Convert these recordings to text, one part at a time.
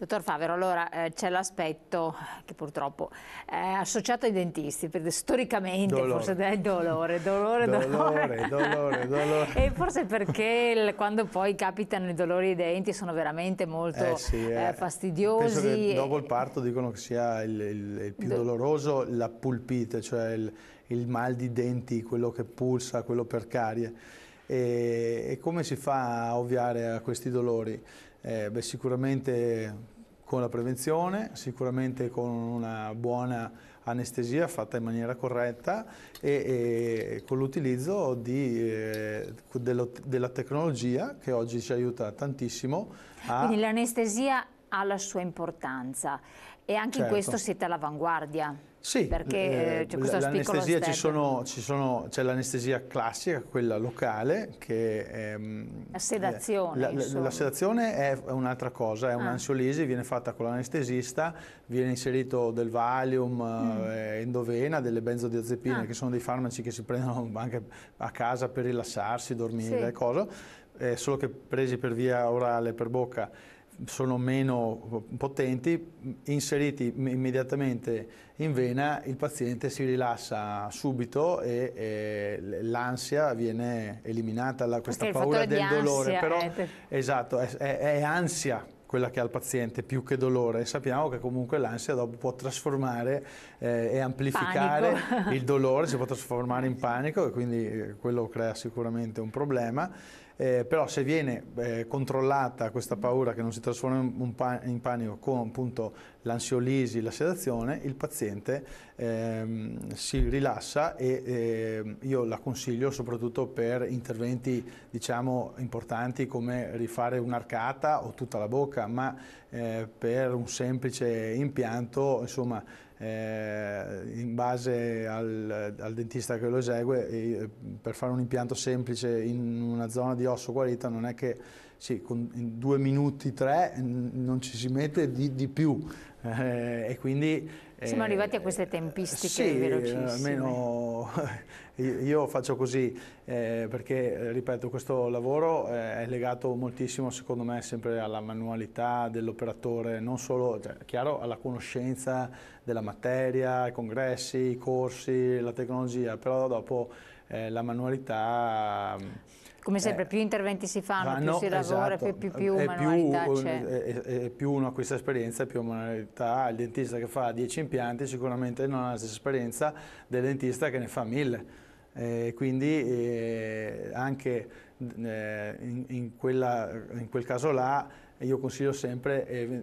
Dottor Favero, allora eh, c'è l'aspetto che purtroppo è associato ai dentisti, perché storicamente dolore. forse è dolore, dolore, dolore, dolore, dolore, dolore. e forse perché il, quando poi capitano i dolori ai denti sono veramente molto eh sì, eh, eh fastidiosi. dopo il parto dicono che sia il, il, il più Do doloroso la pulpite, cioè il, il mal di denti, quello che pulsa, quello per carie. E, e come si fa a ovviare a questi dolori? Eh, beh, sicuramente con la prevenzione, sicuramente con una buona anestesia fatta in maniera corretta e, e con l'utilizzo eh, della tecnologia che oggi ci aiuta tantissimo. A... Quindi l'anestesia ha la sua importanza e anche certo. in questo siete all'avanguardia. Sì, perché eh, eh c'è questo l'anestesia ci sono, ci sono, c'è l'anestesia classica, quella locale, che è, ehm, la sedazione. È, eh, la, la, sedazione è un'altra cosa, è ah. un'ansiolisi, viene fatta con l'anestesista, viene inserito del Valium mm. eh, endovena, delle benzodiazepine, ah. che sono dei farmaci che si prendono anche a casa per rilassarsi, dormire, sì. cose, eh, solo che presi per via orale, per bocca sono meno potenti, inseriti immediatamente in vena, il paziente si rilassa subito e, e l'ansia viene eliminata, la, questa Perché paura del dolore. Però, è Esatto, è, è, è ansia quella che ha il paziente più che dolore. Sappiamo che comunque l'ansia dopo può trasformare eh, e amplificare panico. il dolore, si può trasformare in panico e quindi eh, quello crea sicuramente un problema eh, però se viene eh, controllata questa paura che non si trasforma in, pan in panico con appunto l'ansiolisi, la sedazione, il paziente ehm, si rilassa e eh, io la consiglio soprattutto per interventi diciamo importanti come rifare un'arcata o tutta la bocca, ma eh, per un semplice impianto insomma eh, in base al, al, dentista che lo esegue, eh, per fare un impianto semplice in una zona di osso guarita non è che sì, con, in due minuti, tre, non ci si mette di, di più, eh, e quindi, Siamo eh, arrivati a queste tempistiche sì, velocissime. Almeno io faccio così eh, perché, ripeto, questo lavoro eh, è legato moltissimo, secondo me, sempre alla manualità dell'operatore, non solo, cioè, chiaro, alla conoscenza della materia, i congressi, i corsi, la tecnologia, però dopo eh, la manualità... Come sempre, eh, più interventi si fanno, vanno, più si lavora, esatto. più, più, è manualità più, è, è più uno ha questa esperienza, più manualità. Il dentista che fa 10 impianti sicuramente non ha la stessa esperienza del dentista che ne fa 1000. Eh, quindi eh, anche eh, in, in, quella, in quel caso là io consiglio sempre, eh,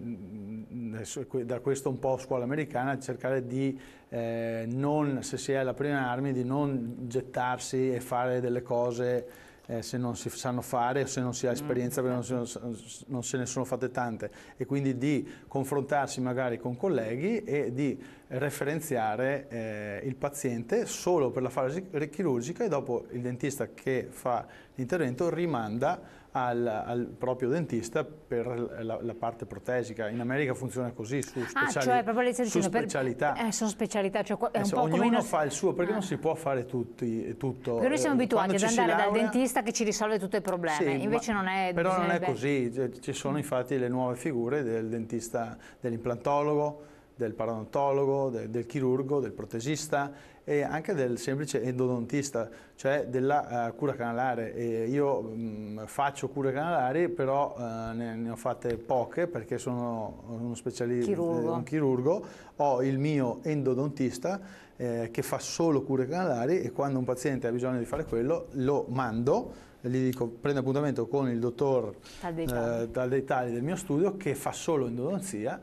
da questo un po' scuola americana, cercare di eh, non, se si è alla prima armi, di non gettarsi e fare delle cose eh, se non si sanno fare se non si ha esperienza mm, perché non, si, non se ne sono fatte tante e quindi di confrontarsi magari con colleghi e di referenziare eh, il paziente solo per la fase chirurgica e dopo il dentista che fa l'intervento rimanda al, al, proprio dentista per la, la, parte protesica. In America funziona così, su, ah, speciali, ah, cioè, proprio su specialità. Per, eh, sono specialità, cioè, è un po ognuno come nostri... fa il suo, perché ah. non si può fare tutti, tutto. Perché noi siamo eh, abituati ad andare laurea... dal dentista che ci risolve tutti i problemi, sì, invece non è... Però non è così, ci sono mm. infatti le nuove figure del dentista, dell'implantologo, del parodontologo, de, del chirurgo, del protesista e anche del semplice endodontista, cioè della uh, cura canalare. E io mh, mm, faccio cure canalari, però uh, ne, ne, ho fatte poche perché sono uno specialista, chirurgo. un chirurgo, ho il mio endodontista eh, che fa solo cure canalari e quando un paziente ha bisogno di fare quello lo mando gli dico prendo appuntamento con il dottor eh, dal dettagli del mio studio che fa solo endodonzia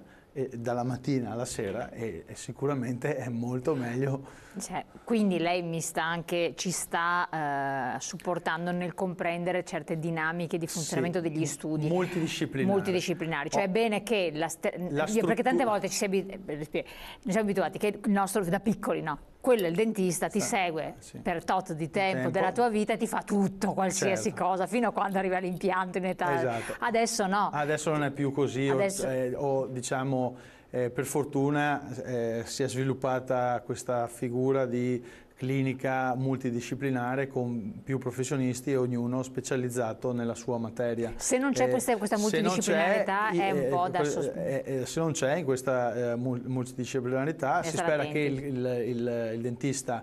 dalla mattina alla sera e, e sicuramente è molto meglio cioè, quindi lei sta anche, ci sta eh, supportando nel comprendere certe dinamiche di funzionamento sì, degli studi. Multidisciplinari. Multidisciplinari. Cioè oh. è bene che la, la io, perché tante volte eh, ci siamo, abituati che il nostro da piccoli, no? Quello è il dentista, ti sì, segue sì. per tot di tempo, tempo, della tua vita e ti fa tutto, qualsiasi certo. cosa, fino a quando arriva l'impianto in età. Esatto. Adesso no. Adesso non è più così. Adesso... o, eh, o diciamo eh, per fortuna eh, si è sviluppata questa figura di clinica multidisciplinare con più professionisti e ognuno specializzato nella sua materia. Se non c'è eh, questa, questa, multidisciplinarità è un eh, po' da sospendere. Eh, eh, se non c'è in questa multidisciplinarità si spera che il, il, il, il dentista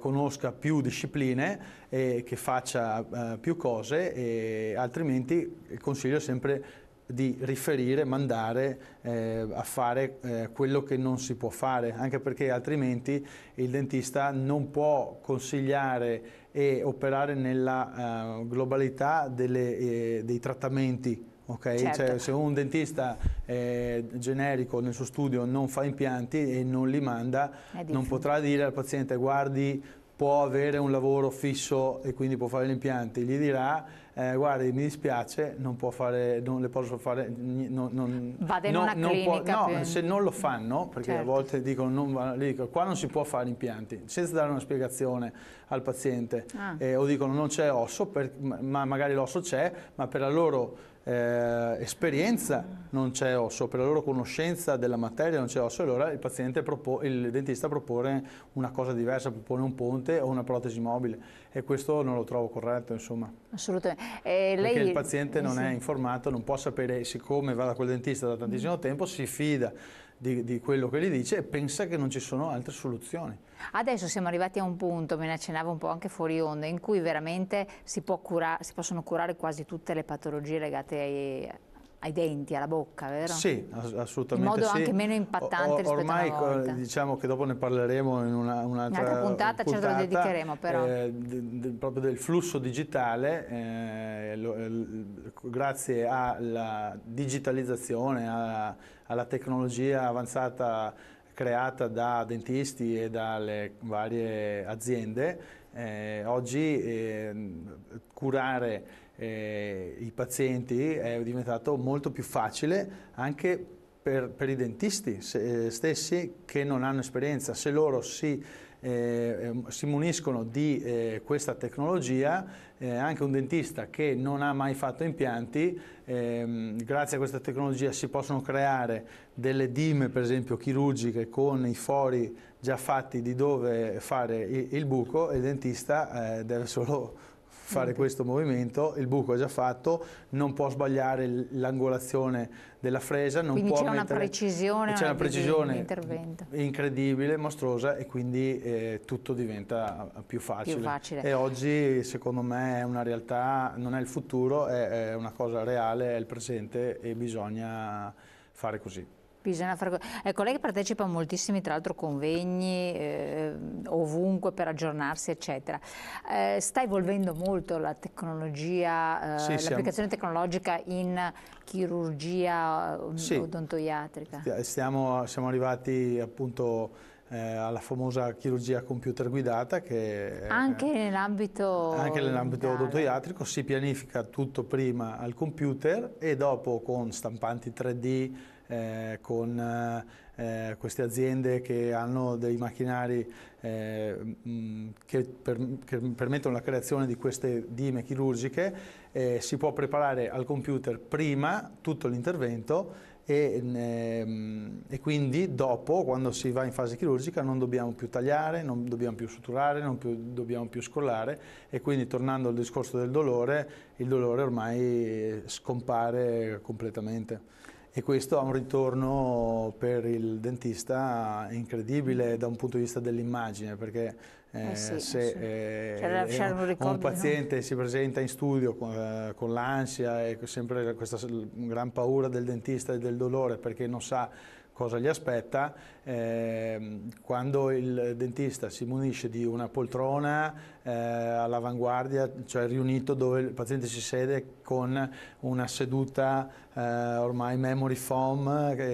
conosca più discipline e che faccia più cose altrimenti il consiglio è sempre di riferire, mandare eh, a fare eh, quello che non si può fare, anche perché altrimenti il dentista non può consigliare e operare nella uh, globalità delle, eh, dei trattamenti Okay? Cioè, certo. Cioè, se un dentista eh, generico nel suo studio non fa impianti e non li manda, non potrà dire al paziente guardi può avere un lavoro fisso e quindi può fare gli impianti, gli dirà eh, guardi mi dispiace, non, fare, non le posso fare... Non, non, Vada in non, una clinica può, No, se non lo fanno, perché certo. a volte dicono, non, dicono, qua non si può fare impianti, senza dare una spiegazione al paziente, ah. eh, o dicono non c'è osso, per, ma magari l'osso c'è, ma per la loro eh, esperienza non c'è osso, per la loro conoscenza della materia non c'è osso, allora il, paziente propo- il dentista propone una cosa diversa, propone un ponte o una protesi mobile e questo non lo trovo corretto insomma. Assolutamente. Eh, lei... Perché il paziente non sì. è informato, non può sapere, siccome va da quel dentista da tantissimo tempo, si fida di, di, quello che gli dice e pensa che non ci sono altre soluzioni. Adesso siamo arrivati a un punto, me ne accennavo un po' anche fuori onda, in cui veramente si, cura si possono curare quasi tutte le patologie legate ai, ai denti, alla bocca, vero? Sì, assolutamente. In modo sì. anche meno impattante o, rispetto ormai, a Ormai diciamo che dopo ne parleremo in un'altra una, un puntata, puntata, ce lo dedicheremo però. Eh, proprio del flusso digitale, eh, lo, eh, grazie alla digitalizzazione, alla alla tecnologia avanzata creata da dentisti e dalle varie aziende. Eh, oggi eh, curare eh, i pazienti è diventato molto più facile anche per, per i dentisti se, eh, stessi che non hanno esperienza. Se loro si eh, ehm, si muniscono di eh, questa tecnologia, eh, anche un dentista che non ha mai fatto impianti, ehm, grazie a questa tecnologia si possono creare delle dime per esempio chirurgiche con i fori già fatti di dove fare il, il buco e il dentista eh, deve solo fare questo movimento, il buco è già fatto, non può sbagliare l'angolazione della fresa, non quindi può c'è una precisione, c'è una precisione incredibile, mostruosa e quindi eh, tutto diventa eh, più facile. più facile. E oggi secondo me è una realtà, non è il futuro, è, è una cosa reale, è il presente e bisogna fare così. Pisana. Ecco, lei partecipa a moltissimi, tra l'altro, convegni eh, ovunque per aggiornarsi, eccetera. Eh, sta evolvendo molto la tecnologia, eh, sì, l'applicazione siamo... tecnologica in chirurgia eh, sì. odontoiatrica. Stiamo, siamo arrivati appunto eh, alla famosa chirurgia computer guidata che eh, anche nell'ambito nell odontoiatrico si pianifica tutto prima al computer e dopo con stampanti 3D eh, con eh, queste aziende che hanno dei macchinari eh, che, per, che, permettono la creazione di queste dime chirurgiche, eh, si può preparare al computer prima tutto l'intervento e, ehm, e, quindi dopo, quando si va in fase chirurgica, non dobbiamo più tagliare, non dobbiamo più suturare, non più, dobbiamo più scollare e quindi tornando al discorso del dolore, il dolore ormai scompare completamente e questo ha un ritorno per il dentista incredibile da un punto di vista dell'immagine perché eh, eh sì, se eh sì. Eh, cioè, un, ricordo, un, paziente no? si presenta in studio con, eh, con l'ansia e sempre questa gran paura del dentista e del dolore perché non sa cosa gli aspetta, ehm, quando il dentista si munisce di una poltrona eh, all'avanguardia, cioè riunito dove il paziente si sede con una seduta eh, ormai memory foam eh, e,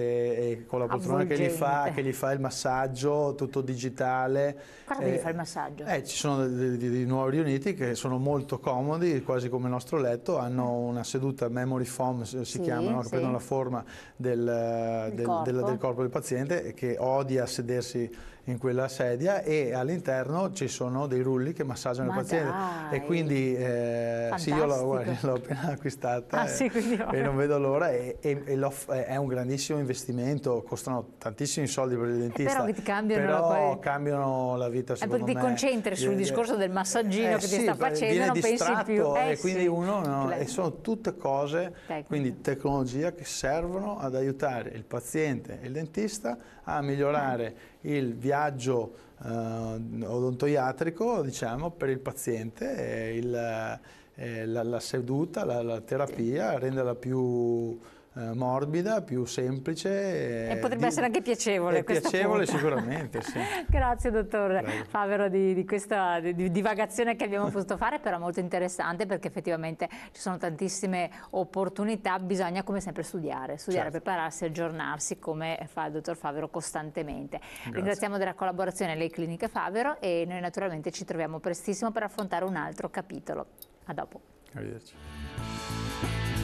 e con la poltrona che gli, fa, che gli, fa, il massaggio, tutto digitale. Quando eh, gli fa il massaggio? Eh, ci sono dei, nuovi riuniti che sono molto comodi, quasi come il nostro letto, hanno mm. una seduta memory foam, si sì, chiamano, che sì. prendono la forma del, del, corpo. Del, del corpo del paziente che odia sedersi in quella sedia e all'interno ci sono dei rulli che massaggiano Ma il paziente dai. e quindi eh, sì io l'ho, appena acquistata ah, e, sì, e, non vedo l'ora e, e, e è un grandissimo investimento costano tantissimi soldi per il dentista però che ti cambiano, però la, cambiano la vita secondo perché me perché ti concentri sul discorso del massaggino eh, che sì, ti sta facendo non pensi più eh, e quindi sì. uno no, cioè e sono tutte cose Tecnica. quindi tecnologia che servono ad aiutare il paziente e il dentista a migliorare mm il viaggio eh, odontoiatrico diciamo, per il paziente, il, eh, la, la, seduta, la, la terapia, renderla più eh, morbida, più semplice. Eh, e potrebbe di, essere anche piacevole. Piacevole punta. sicuramente, sì. Grazie dottor Prego. Favero di, di questa divagazione che abbiamo potuto fare, però molto interessante perché effettivamente ci sono tantissime opportunità, bisogna come sempre studiare, studiare, certo. prepararsi, aggiornarsi come fa il dottor Favero costantemente. Grazie. Ringraziamo della collaborazione le cliniche Favero e noi naturalmente ci troviamo prestissimo per affrontare un altro capitolo. A dopo. Arrivederci.